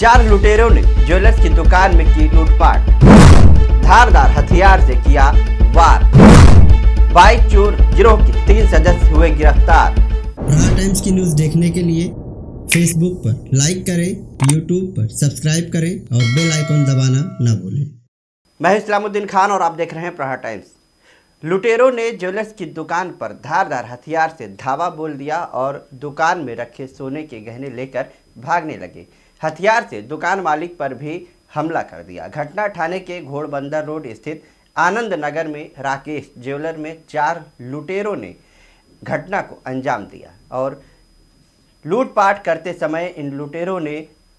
चार लुटेरों ने ज्वेलर्स की दुकान में की लूटपाट धारदार हथियार से किया वार बाइक चोर गिरोह के तीन सदस्य हुए गिरफ्तार टाइम्स की न्यूज देखने के लिए फेसबुक पर लाइक करें यूट्यूब पर सब्सक्राइब करें और बेल आइकॉन दबाना न भूलें मैं इस्लामुद्दीन खान और आप देख रहे हैं प्रहार टाइम्स लुटेरों ने ज्वेलर्स की दुकान पर धारदार हथियार से धावा बोल दिया और दुकान में रखे सोने के गहने लेकर भागने लगे हथियार से दुकान मालिक पर भी हमला कर दिया घटना थाने के घोड़बंदर रोड स्थित आनंद नगर में राकेश ज्वेलर में चार लुटेरों ने घटना को अंजाम दिया और लूटपाट करते समय इन लुटेरों ने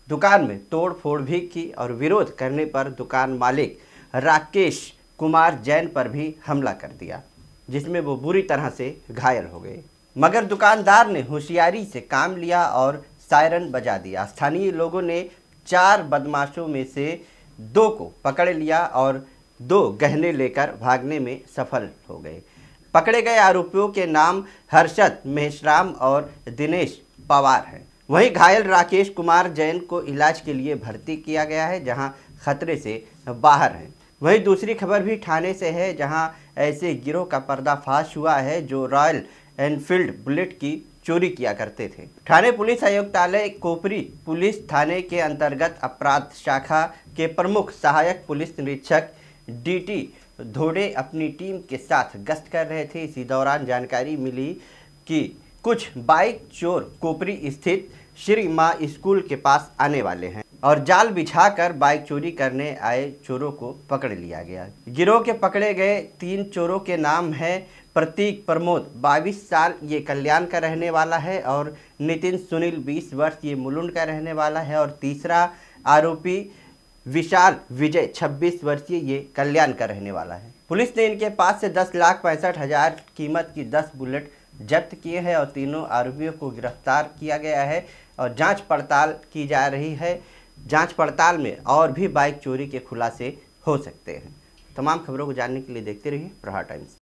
दुकान में तोड़फोड़ भी की और विरोध करने पर दुकान मालिक राकेश कुमार जैन पर भी हमला कर दिया जिसमें वो बुरी तरह से घायल हो गए मगर दुकानदार ने होशियारी से काम लिया और सायरन बजा दिया स्थानीय लोगों ने चार बदमाशों में से दो को पकड़ लिया और दो गहने लेकर भागने में सफल हो गए पकड़े गए आरोपियों के नाम हर्षद मेहसराम और दिनेश पवार हैं वहीं घायल राकेश कुमार जैन को इलाज के लिए भर्ती किया गया है जहां खतरे से बाहर हैं वहीं दूसरी खबर भी ठाणे से है जहां ऐसे गिरोह का पर्दाफाश हुआ है जो रॉयल एनफील्ड बुलेट की चोरी किया करते थे थाने पुलिस आयुक्तालय कोपरी पुलिस थाने के अंतर्गत अपराध शाखा के प्रमुख सहायक पुलिस निरीक्षक डीटी धोड़े अपनी टीम के साथ गश्त कर रहे थे इसी दौरान जानकारी मिली कि कुछ बाइक चोर कोपरी स्थित श्री माँ स्कूल के पास आने वाले हैं और जाल बिछाकर बाइक चोरी करने आए चोरों को पकड़ लिया गया गिरोह के पकड़े गए तीन चोरों के नाम हैं प्रतीक प्रमोद 22 साल ये कल्याण का रहने वाला है और नितिन सुनील 20 वर्ष ये मुलुंड का रहने वाला है और तीसरा आरोपी विशाल विजय 26 वर्षीय ये कल्याण का रहने वाला है पुलिस ने इनके पास से दस लाख पैंसठ हज़ार कीमत की दस बुलेट जब्त किए हैं और तीनों आरोपियों को गिरफ्तार किया गया है और जांच पड़ताल की जा रही है जांच पड़ताल में और भी बाइक चोरी के खुलासे हो सकते हैं तमाम खबरों को जानने के लिए देखते रहिए प्रहार टाइम्स